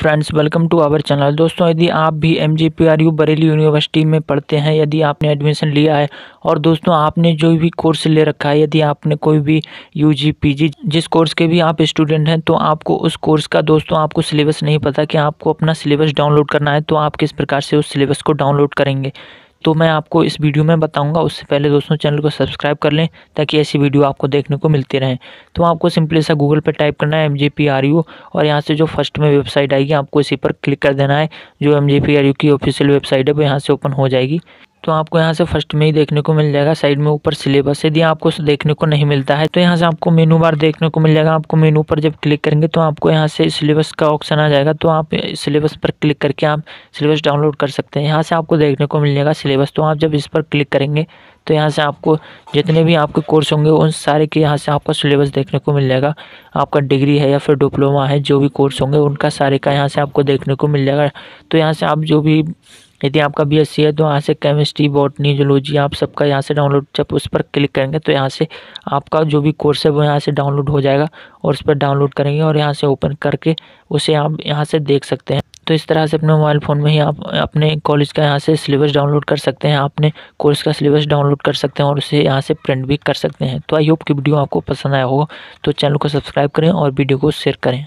friends welcome to our channel दोस्तों यदि आप भी M G P R U Bareilly university में पढ़ते हैं यदि आपने एडमिशन लिया है और दोस्तों आपने जो भी कोर्स ले रखा है यदि आपने कोई भी यू जी पी जी जिस कोर्स के भी आप स्टूडेंट हैं तो आपको उस कोर्स का दोस्तों आपको सिलेबस नहीं पता कि आपको अपना सिलेबस डाउनलोड करना है तो आप किस प्रकार से उस सिलेबस को डाउनलोड करेंगे तो मैं आपको इस वीडियो में बताऊंगा उससे पहले दोस्तों चैनल को सब्सक्राइब कर लें ताकि ऐसी वीडियो आपको देखने को मिलती रहें तो आपको सिंपली सा गूगल पर टाइप करना है एम और यहाँ से जो फर्स्ट में वेबसाइट आएगी आपको इसी पर क्लिक कर देना है जो एम की ऑफिशियल वेबसाइट है वो यहाँ से ओपन हो जाएगी तो आपको यहाँ से फर्स्ट में ही देखने को मिल जाएगा साइड में ऊपर सिलेबस यदि आपको देखने को नहीं मिलता है तो यहाँ से आपको मेनू बार देखने को मिल जाएगा आपको मेनू पर जब क्लिक करेंगे तो आपको यहाँ से सिलेबस का ऑप्शन आ जाएगा तो आप सिलेबस पर क्लिक करके आप सिलेबस डाउनलोड कर सकते हैं यहाँ से आपको देखने को मिल जाएगा सिलेबस तो आप जब इस पर क्लिक करेंगे तो यहाँ से आपको जितने भी आपके कोर्स होंगे उन सारे के यहाँ से आपका सिलेबस देखने को मिल जाएगा आपका डिग्री है या फिर डिप्लोमा है जो भी कोर्स होंगे उनका सारे का यहाँ से आपको देखने को मिल जाएगा तो यहाँ से आप जो भी यदि आपका बी एस सी है तो यहाँ से केमिस्ट्री बॉटनी जोलॉजी आप सबका यहाँ से डाउनलोड जब उस पर क्लिक करेंगे तो यहाँ से आपका जो भी कोर्स है वो यहाँ से डाउनलोड हो जाएगा और उस पर डाउनलोड करेंगे और यहाँ से ओपन करके उसे आप यहाँ से देख सकते हैं तो इस तरह से अपने मोबाइल फ़ोन में ही आप अपने कॉलेज का यहाँ से सिलेबस डाउनलोड कर सकते हैं अपने कोर्स का सिलेबस डाउनलोड कर सकते हैं और उसे यहाँ से प्रिंट भी कर सकते हैं तो आई होप कि वीडियो आपको पसंद आया होगा तो चैनल को सब्सक्राइब करें और वीडियो को शेयर करें